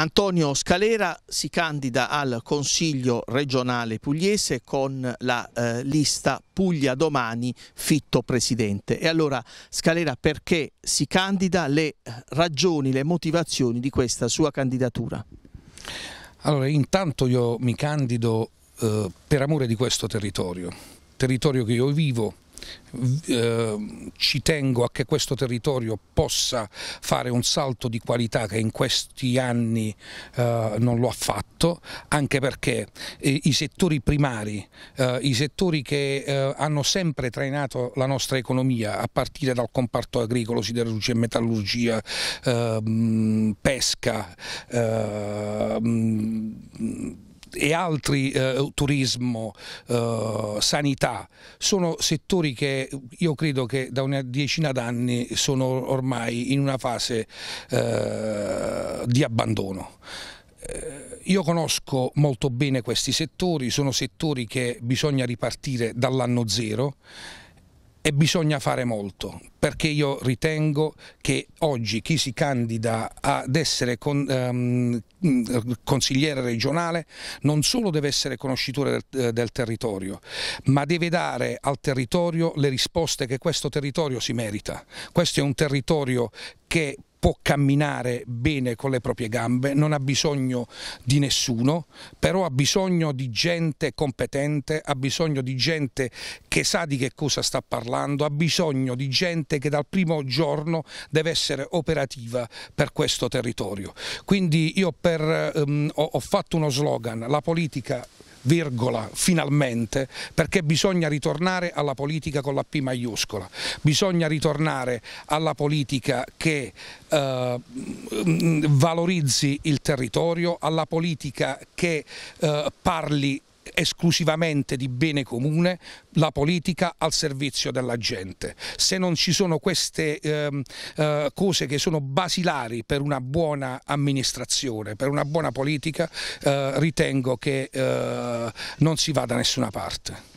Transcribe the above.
Antonio Scalera si candida al Consiglio regionale pugliese con la eh, lista Puglia Domani Fitto Presidente. E allora Scalera perché si candida, le ragioni, le motivazioni di questa sua candidatura? Allora intanto io mi candido eh, per amore di questo territorio, territorio che io vivo, Ehm, ci tengo a che questo territorio possa fare un salto di qualità che in questi anni eh, non lo ha fatto, anche perché eh, i settori primari, eh, i settori che hanno sempre trainato la nostra economia, a partire dal comparto agricolo, siderurgia e metallurgia, ehm, pesca, ehm, e altri eh, turismo, eh, sanità, sono settori che io credo che da una decina d'anni sono ormai in una fase eh, di abbandono. Eh, io conosco molto bene questi settori, sono settori che bisogna ripartire dall'anno zero e bisogna fare molto perché io ritengo che oggi chi si candida ad essere con, ehm, consigliere regionale non solo deve essere conoscitore del, eh, del, territorio, ma deve dare al territorio le risposte che questo territorio si merita. Questo è un territorio che può camminare bene con le proprie gambe, non ha bisogno di nessuno, però ha bisogno di gente competente, ha bisogno di gente che sa di che cosa sta parlando, ha bisogno di gente che dal primo giorno deve essere operativa per questo territorio. Quindi io per, ehm, ho, ho fatto uno slogan, la politica virgola, finalmente, perché bisogna ritornare alla politica con la P maiuscola, bisogna ritornare alla politica che eh, mm, valorizzi il territorio, alla politica che eh, parli esclusivamente di bene comune, la politica al servizio della gente. Se non ci sono queste ehm, eh, cose che sono basilari per una buona amministrazione, per una buona politica, eh, ritengo che eh, non si vada da nessuna parte.